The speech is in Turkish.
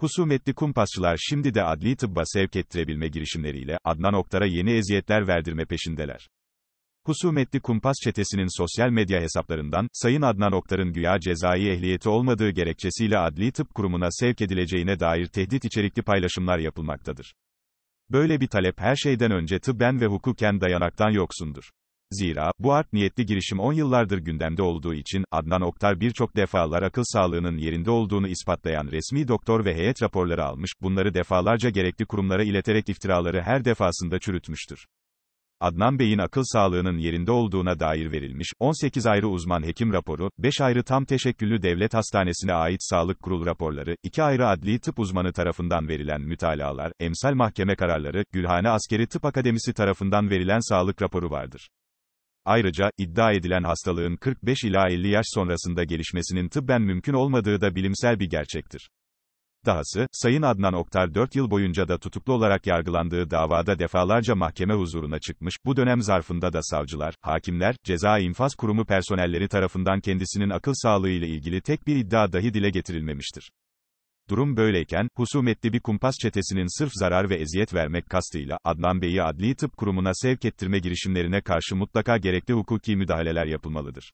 Husumetli kumpasçılar şimdi de adli tıbba sevk ettirebilme girişimleriyle Adnan Oktar'a yeni eziyetler verdirme peşindeler. Husumetli kumpas çetesinin sosyal medya hesaplarından, Sayın Adnan Oktar'ın güya cezai ehliyeti olmadığı gerekçesiyle adli tıp kurumuna sevk edileceğine dair tehdit içerikli paylaşımlar yapılmaktadır. Böyle bir talep her şeyden önce tıbben ve hukuken dayanaktan yoksundur. Zira, bu art niyetli girişim 10 yıllardır gündemde olduğu için, Adnan Oktar birçok defalar akıl sağlığının yerinde olduğunu ispatlayan resmi doktor ve heyet raporları almış, bunları defalarca gerekli kurumlara ileterek iftiraları her defasında çürütmüştür. Adnan Bey'in akıl sağlığının yerinde olduğuna dair verilmiş 18 ayrı uzman hekim raporu, 5 ayrı tam teşekküllü devlet hastanesine ait sağlık kurul raporları, 2 ayrı adli tıp uzmanı tarafından verilen mütalalar, emsal mahkeme kararları, Gülhane Askeri Tıp Akademisi tarafından verilen sağlık raporu vardır. Ayrıca, iddia edilen hastalığın 45 ila 50 yaş sonrasında gelişmesinin tıbben mümkün olmadığı da bilimsel bir gerçektir. Dahası, Sayın Adnan Oktar 4 yıl boyunca da tutuklu olarak yargılandığı davada defalarca mahkeme huzuruna çıkmış, bu dönem zarfında da savcılar, hakimler, ceza infaz kurumu personelleri tarafından kendisinin akıl sağlığı ile ilgili tek bir iddia dahi dile getirilmemiştir. Durum böyleyken, husumetli bir kumpas çetesinin sırf zarar ve eziyet vermek kastıyla, Adnan Bey'i Adli Tıp Kurumu'na sevk ettirme girişimlerine karşı mutlaka gerekli hukuki müdahaleler yapılmalıdır.